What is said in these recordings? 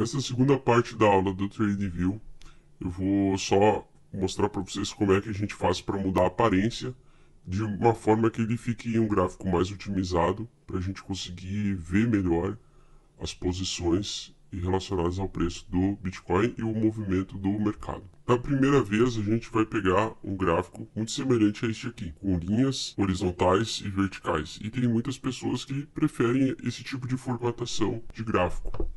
Nessa segunda parte da aula do TradeView, eu vou só mostrar para vocês como é que a gente faz para mudar a aparência de uma forma que ele fique em um gráfico mais otimizado para a gente conseguir ver melhor as posições relacionadas ao preço do Bitcoin e o movimento do mercado. Na primeira vez, a gente vai pegar um gráfico muito semelhante a este aqui, com linhas horizontais e verticais. E tem muitas pessoas que preferem esse tipo de formatação de gráfico.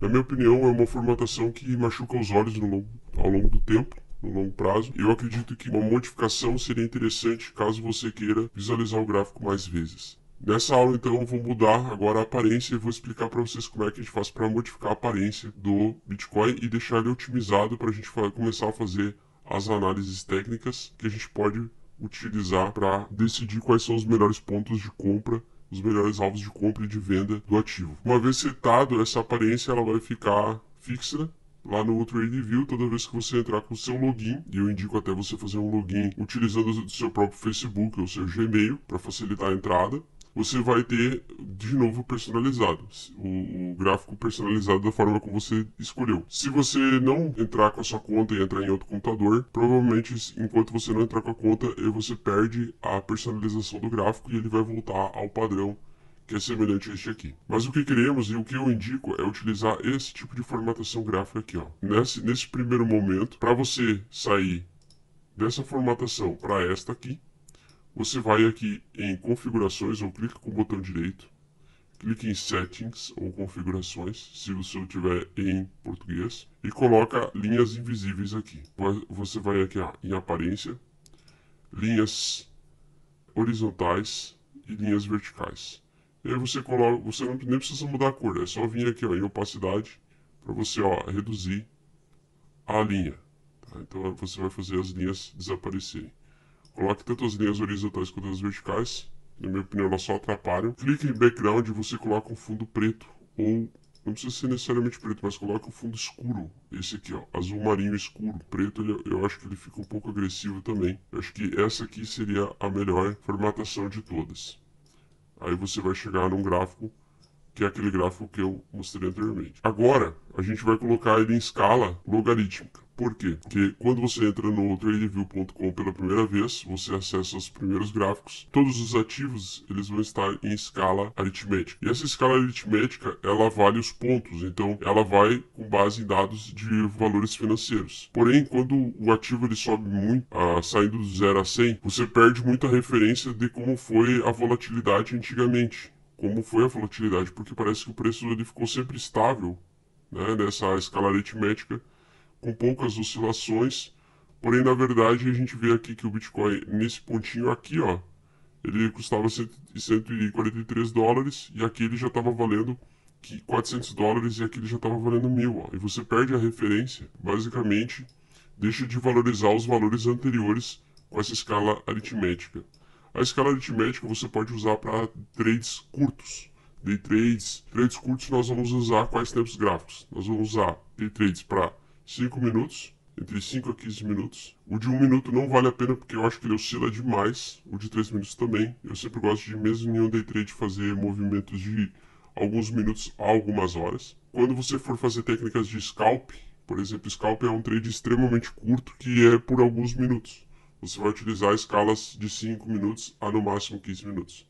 Na minha opinião, é uma formatação que machuca os olhos longo, ao longo do tempo no longo prazo. Eu acredito que uma modificação seria interessante caso você queira visualizar o gráfico mais vezes. Nessa aula, então, eu vou mudar agora a aparência e vou explicar para vocês como é que a gente faz para modificar a aparência do Bitcoin e deixar ele otimizado para a gente começar a fazer as análises técnicas que a gente pode utilizar para decidir quais são os melhores pontos de compra os melhores alvos de compra e de venda do ativo. Uma vez setado, essa aparência ela vai ficar fixa lá no View toda vez que você entrar com o seu login, e eu indico até você fazer um login utilizando o seu próprio Facebook ou seu Gmail para facilitar a entrada você vai ter de novo personalizado, o, o, gráfico personalizado da forma como você escolheu. Se você não entrar com a sua conta e entrar em outro computador, provavelmente enquanto você não entrar com a conta, você perde a personalização do gráfico e ele vai voltar ao padrão que é semelhante a este aqui. Mas o que queremos e o que eu indico é utilizar esse tipo de formatação gráfica aqui, ó. Nesse, nesse primeiro momento, para você sair dessa formatação para esta aqui, você vai aqui em configurações, ou clica com o botão direito, clique em settings ou configurações, se o seu tiver em português, e coloca linhas invisíveis aqui. Você vai aqui ó, ah, em aparência, linhas horizontais e linhas verticais. E aí você coloca, você não, nem precisa mudar a cor, é só vir aqui ó, em opacidade para você ó, reduzir a linha. Tá? Então você vai fazer as linhas desaparecerem. Coloque tanto as linhas horizontais quanto as verticais. Na minha opinião, elas só atrapalham. Clique em background e você coloca um fundo preto ou não precisa ser necessariamente preto, mas coloca o fundo escuro. Esse aqui, ó, azul marinho escuro. Preto, ele, eu acho que ele fica um pouco agressivo também. Eu acho que essa aqui seria a melhor formatação de todas. Aí você vai chegar num gráfico que é aquele gráfico que eu mostrei anteriormente. Agora, a gente vai colocar ele em escala logarítmica. Por quê? Porque quando você entra no tradeview.com pela primeira vez, você acessa os primeiros gráficos, todos os ativos eles vão estar em escala aritmética. E essa escala aritmética, ela vale os pontos, então ela vai com base em dados de valores financeiros. Porém, quando o ativo ele sobe muito, a, ah, saindo do 0 a 100, você perde muita referência de como foi a volatilidade antigamente como foi a volatilidade, porque parece que o preço ele ficou sempre estável né, nessa escala aritmética, com poucas oscilações. Porém, na verdade, a gente vê aqui que o Bitcoin, nesse pontinho aqui, ó, ele custava 143 dólares e aqui ele já estava valendo 400 dólares e aqui ele já estava valendo mil. Ó. E você perde a referência, basicamente, deixa de valorizar os valores anteriores com essa escala aritmética. A escala aritmética você pode usar para trades curtos. Day trades, trades curtos nós vamos usar quais tempos gráficos? Nós vamos usar day trades para 5 minutos, entre 5 a 15 minutos. O de 1 um minuto não vale a pena porque eu acho que ele oscila demais. O de 3 minutos também. Eu sempre gosto de, mesmo em um day trade, fazer movimentos de alguns minutos a algumas horas. Quando você for fazer técnicas de scalp, por exemplo, scalp é um trade extremamente curto que é por alguns minutos você vai utilizar escalas de 5 minutos a no máximo 15 minutos.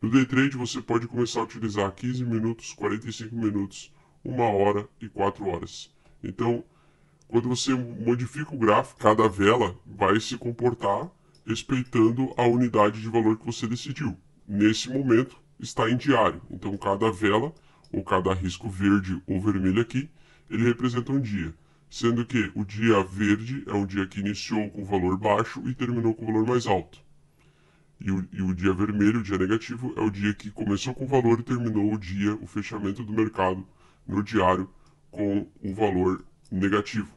No day trade você pode começar a utilizar 15 minutos, 45 minutos, 1 hora e 4 horas. Então, quando você modifica o gráfico, cada vela vai se comportar respeitando a unidade de valor que você decidiu. Nesse momento está em diário, então cada vela ou cada risco verde ou vermelho aqui, ele representa um dia sendo que o dia verde é um dia que iniciou com valor baixo e terminou com valor mais alto. E o, e o dia vermelho, o dia negativo, é o dia que começou com valor e terminou o dia, o fechamento do mercado no diário com o um valor negativo.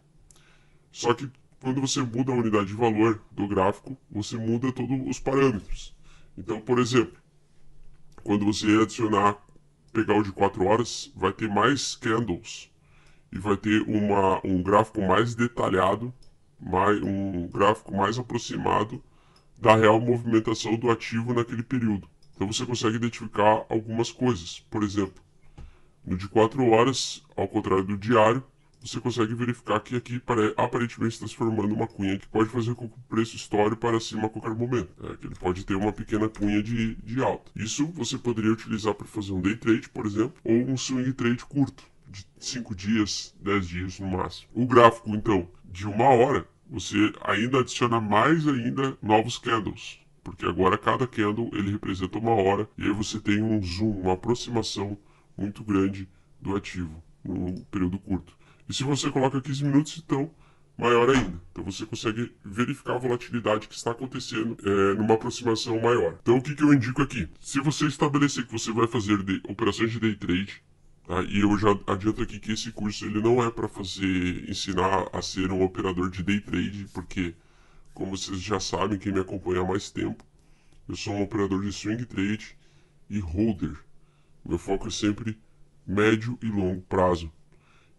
Só que quando você muda a unidade de valor do gráfico, você muda todos os parâmetros. Então, por exemplo, quando você adicionar, pegar o de 4 horas, vai ter mais candles e vai ter uma, um gráfico mais detalhado, mais, um gráfico mais aproximado da real movimentação do ativo naquele período. Então você consegue identificar algumas coisas. Por exemplo, no de 4 horas, ao contrário do diário, você consegue verificar que aqui aparentemente está se formando uma cunha que pode fazer com que o preço estoure para cima a qualquer momento. É, que ele pode ter uma pequena cunha de, de alta. Isso você poderia utilizar para fazer um day trade, por exemplo, ou um swing trade curto. 5 dias, 10 dias no máximo. O gráfico, então, de uma hora, você ainda adiciona mais ainda novos candles. Porque agora cada candle ele representa uma hora e aí você tem um zoom, uma aproximação muito grande do ativo no período curto. E se você coloca 15 minutos, então maior ainda. Então você consegue verificar a volatilidade que está acontecendo é, numa aproximação maior. Então o que, que eu indico aqui? Se você estabelecer que você vai fazer de, operações de day trade, ah, e eu já adianto aqui que esse curso ele não é para fazer ensinar a ser um operador de day trade, porque como vocês já sabem, quem me acompanha há mais tempo, eu sou um operador de swing trade e holder. Meu foco é sempre médio e longo prazo.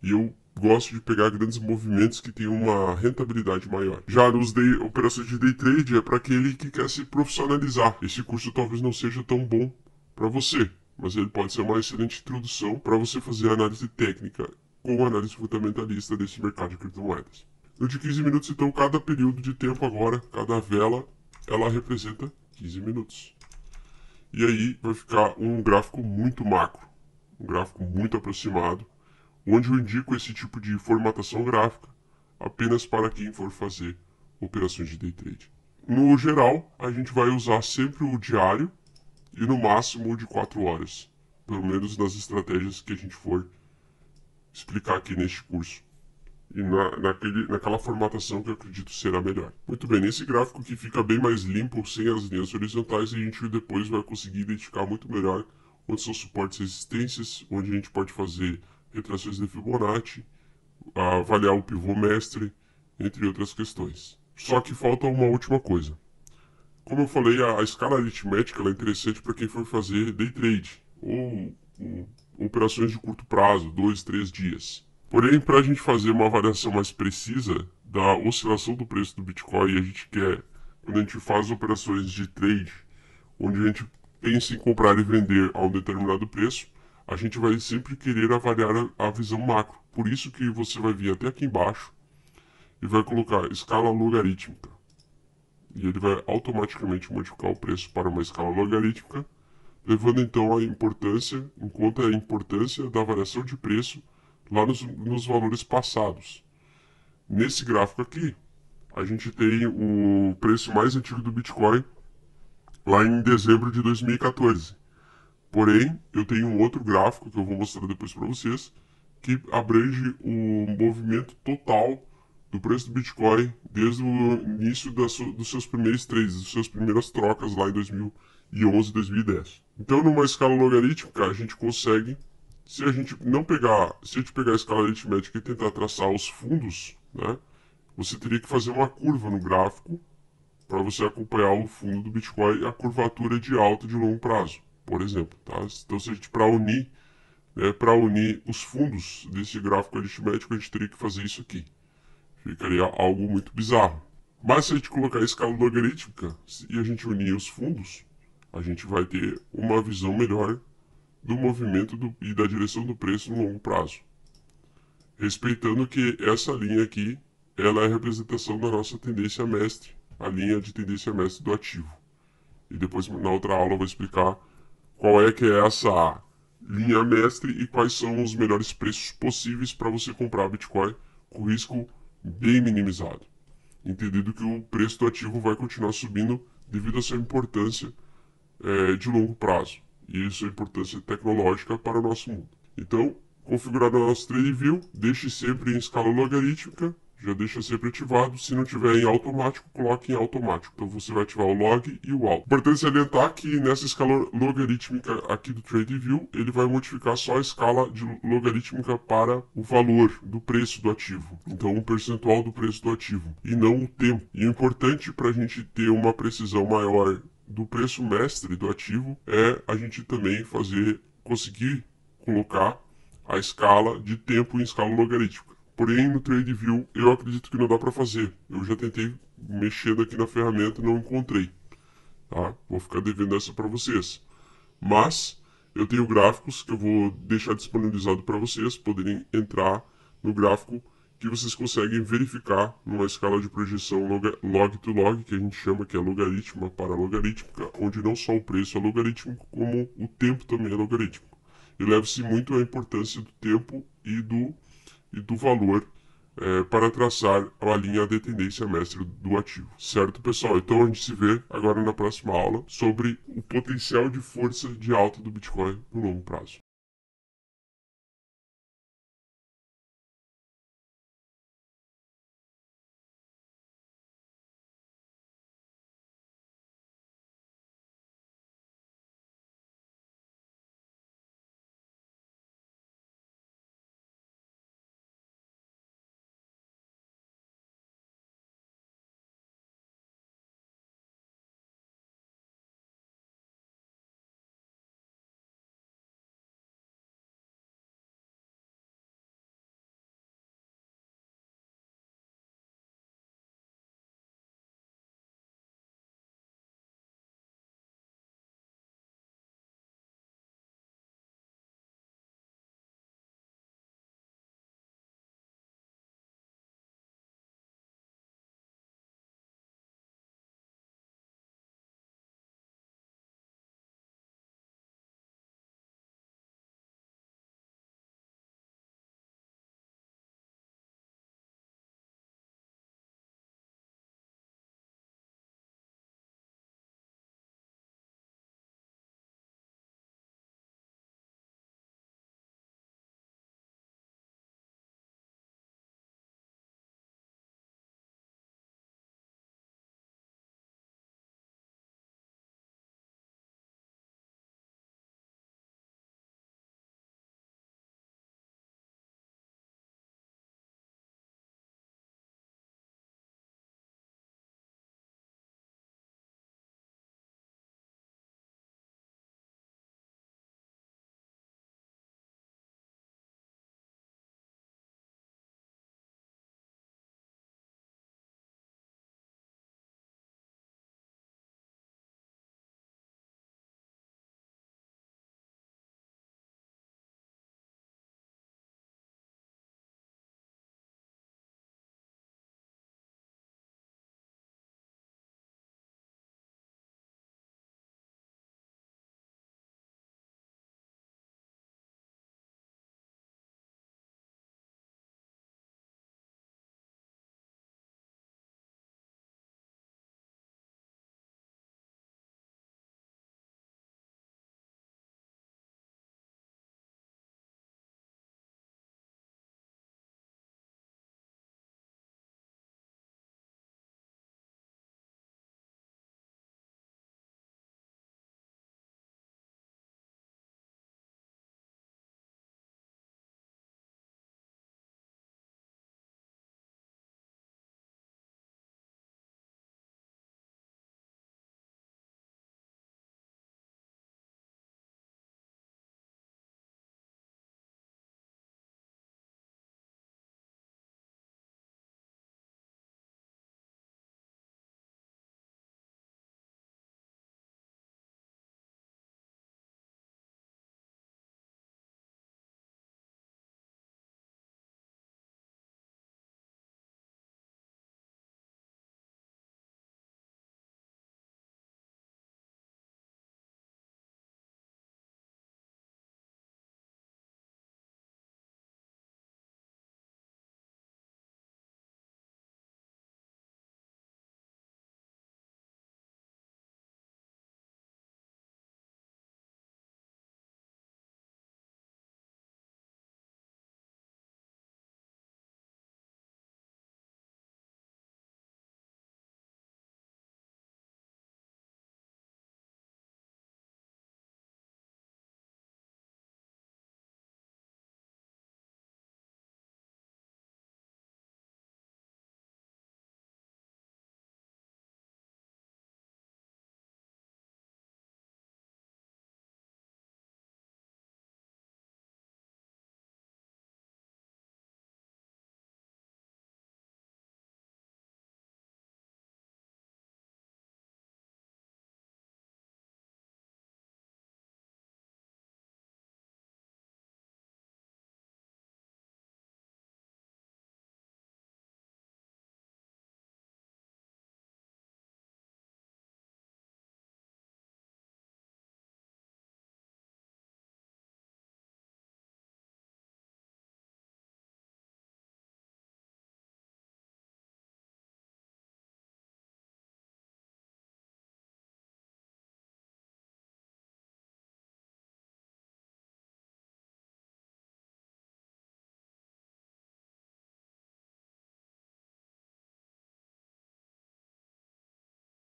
E eu gosto de pegar grandes movimentos que tem uma rentabilidade maior. Já nos day, operações de day trade é para aquele que quer se profissionalizar. Esse curso talvez não seja tão bom para você mas ele pode ser uma excelente introdução para você fazer análise técnica com análise fundamentalista desse mercado de criptomoedas. No de 15 minutos, então, cada período de tempo agora, cada vela, ela representa 15 minutos. E aí vai ficar um gráfico muito macro, um gráfico muito aproximado, onde eu indico esse tipo de formatação gráfica apenas para quem for fazer operações de day trade. No geral, a gente vai usar sempre o diário e no máximo de 4 horas, pelo menos nas estratégias que a gente for explicar aqui neste curso. E na, naquele, naquela formatação que eu acredito será melhor. Muito bem, nesse gráfico que fica bem mais limpo, sem as linhas horizontais, a gente depois vai conseguir identificar muito melhor onde são suportes e resistências, onde a gente pode fazer retrações de Fibonacci, avaliar o pivô mestre, entre outras questões. Só que falta uma última coisa. Como eu falei, a, a escala aritmética é interessante para quem for fazer day trade ou, operações de curto prazo, dois, três dias. Porém, para a gente fazer uma avaliação mais precisa da oscilação do preço do Bitcoin, a gente quer, quando a gente faz operações de trade, onde a gente pensa em comprar e vender a um determinado preço, a gente vai sempre querer avaliar a, a visão macro. Por isso que você vai vir até aqui embaixo e vai colocar escala logarítmica e ele vai automaticamente modificar o preço para uma escala logarítmica, levando então a importância, em conta a importância da variação de preço lá nos, nos valores passados. Nesse gráfico aqui, a gente tem o preço mais antigo do Bitcoin lá em dezembro de 2014. Porém, eu tenho um outro gráfico que eu vou mostrar depois para vocês, que abrange o movimento total do preço do Bitcoin desde o início su, dos seus primeiros trades, das suas primeiras trocas lá em 2011, 2010. Então, numa escala logarítmica, a gente consegue, se a gente não pegar, se a gente pegar a escala aritmética e tentar traçar os fundos, né, você teria que fazer uma curva no gráfico para você acompanhar o fundo do Bitcoin e a curvatura de alta de longo prazo, por exemplo. Tá? Então, se a gente para unir né, para unir os fundos desse gráfico aritmético, a gente teria que fazer isso aqui. Ficaria algo muito bizarro. Mas se a gente colocar a escala logarítmica e a gente unir os fundos, a gente vai ter uma visão melhor do movimento do, e da direção do preço no longo prazo. Respeitando que essa linha aqui ela é a representação da nossa tendência mestre, a linha de tendência mestre do ativo. E depois na outra aula eu vou explicar qual é que é essa linha mestre e quais são os melhores preços possíveis para você comprar Bitcoin com risco bem minimizado, entendido que o preço do ativo vai continuar subindo devido à sua importância é, de longo prazo e sua importância tecnológica para o nosso mundo. Então, configurado o nosso trade view, deixe sempre em escala logarítmica já deixa sempre ativado. Se não tiver em automático, coloque em automático. Então você vai ativar o log e o out. Importante salientar que nessa escala logarítmica aqui do TradeView, ele vai modificar só a escala de logarítmica para o valor do preço do ativo. Então, um percentual do preço do ativo e não o tempo. E o importante para a gente ter uma precisão maior do preço mestre do ativo é a gente também fazer conseguir colocar a escala de tempo em escala logarítmica. Porém, no TradeView, eu acredito que não dá para fazer. Eu já tentei mexendo aqui na ferramenta e não encontrei. Tá? Vou ficar devendo essa para vocês. Mas, eu tenho gráficos que eu vou deixar disponibilizado para vocês poderem entrar no gráfico que vocês conseguem verificar numa escala de projeção log to log, que a gente chama que é logarítmica para logarítmica, onde não só o preço é logarítmico, como o tempo também é logarítmico. E leva-se muito a importância do tempo e do e do valor é, para traçar a linha de tendência mestre do ativo. Certo, pessoal? Então a gente se vê agora na próxima aula sobre o potencial de força de alta do Bitcoin no longo prazo.